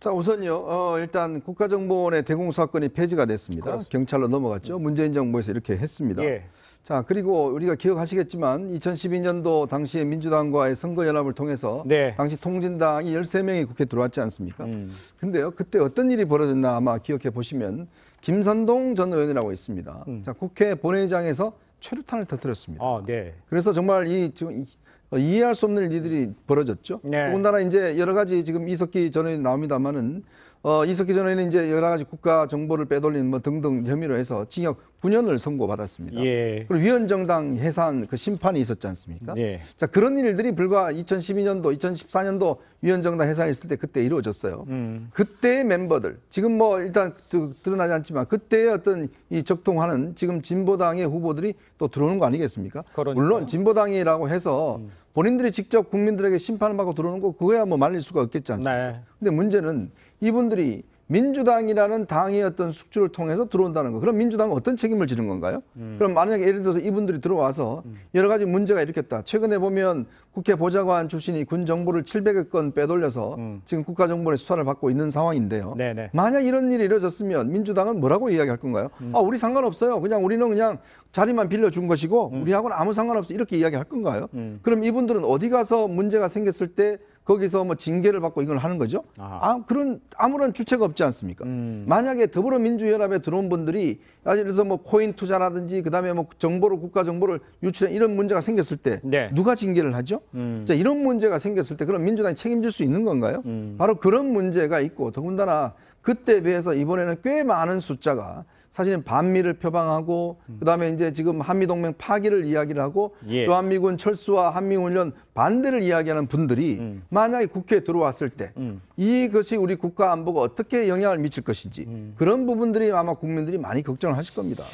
자, 우선요. 어, 일단 국가정보원의 대공수사권이 폐지가 됐습니다. 그렇습니다. 경찰로 넘어갔죠. 음. 문재인 정부에서 이렇게 했습니다. 예. 자, 그리고 우리가 기억하시겠지만 2012년도 당시에 민주당과의 선거연합을 통해서 네. 당시 통진당이 13명이 국회에 들어왔지 않습니까? 음. 근데요. 그때 어떤 일이 벌어졌나 아마 기억해 보시면 김선동 전 의원이라고 있습니다. 음. 자, 국회 본회의장에서 최루탄을 터뜨렸습니다. 아, 네. 그래서 정말 이 지금 어, 이해할 수 없는 일들이 벌어졌죠. 네. 더군다나 이제 여러 가지 지금 이석기 전에 나옵니다만은 어, 이석기 전에는 이제 여러 가지 국가 정보를 빼돌린 뭐 등등 혐의로 해서 징역 9년을 선고받았습니다. 예. 그리고 위원정당 해산 그 심판이 있었지 않습니까? 예. 자 그런 일들이 불과 2012년도, 2014년도 위원정당 해산했을 때 그때 이루어졌어요. 음. 그때의 멤버들 지금 뭐 일단 드러나지 않지만 그때의 어떤 이 적통하는 지금 진보당의 후보들이 또 들어오는 거 아니겠습니까? 그러니까. 물론 진보당이라고 해서 음. 본인들이 직접 국민들에게 심판을 받고 들어오는 거 그거야 뭐 말릴 수가 없겠지 않습니까? 네. 근데 문제는 이분들이 민주당이라는 당의 어떤 숙주를 통해서 들어온다는 거. 그럼 민주당은 어떤 책임을 지는 건가요? 음. 그럼 만약에 예를 들어서 이분들이 들어와서 음. 여러 가지 문제가 일으켰다. 최근에 보면 국회 보좌관 출신이 군 정보를 700여 건 빼돌려서 음. 지금 국가정보원의 수사를 받고 있는 상황인데요. 네네. 네. 만약 이런 일이 이뤄졌으면 민주당은 뭐라고 이야기할 건가요? 음. 아, 우리 상관없어요. 그냥 우리는 그냥 자리만 빌려준 것이고 음. 우리하고는 아무 상관없어 이렇게 이야기할 건가요? 음. 그럼 이분들은 어디 가서 문제가 생겼을 때 거기서 뭐 징계를 받고 이걸 하는 거죠. 아하. 아, 그런 아무런 주체가 없지 않습니까? 음. 만약에 더불어민주연합에 들어온 분들이 아, 예를 들어서 뭐 코인 투자라든지 그다음에 뭐 정보를 국가 정보를 유출해 이런 문제가 생겼을 때 네. 누가 징계를 하죠? 음. 자, 이런 문제가 생겼을 때 그럼 민주당이 책임질 수 있는 건가요? 음. 바로 그런 문제가 있고 더군다나 그때 비해서 이번에는 꽤 많은 숫자가 사실은 반미를 표방하고 음. 그다음에 이제 지금 한미 동맹 파기를 이야기를 하고 예. 주한미군 철수와 한미훈련 반대를 이야기하는 분들이 음. 만약에 국회에 들어왔을 때 음. 이것이 우리 국가 안보가 어떻게 영향을 미칠 것인지 음. 그런 부분들이 아마 국민들이 많이 걱정을 하실 겁니다.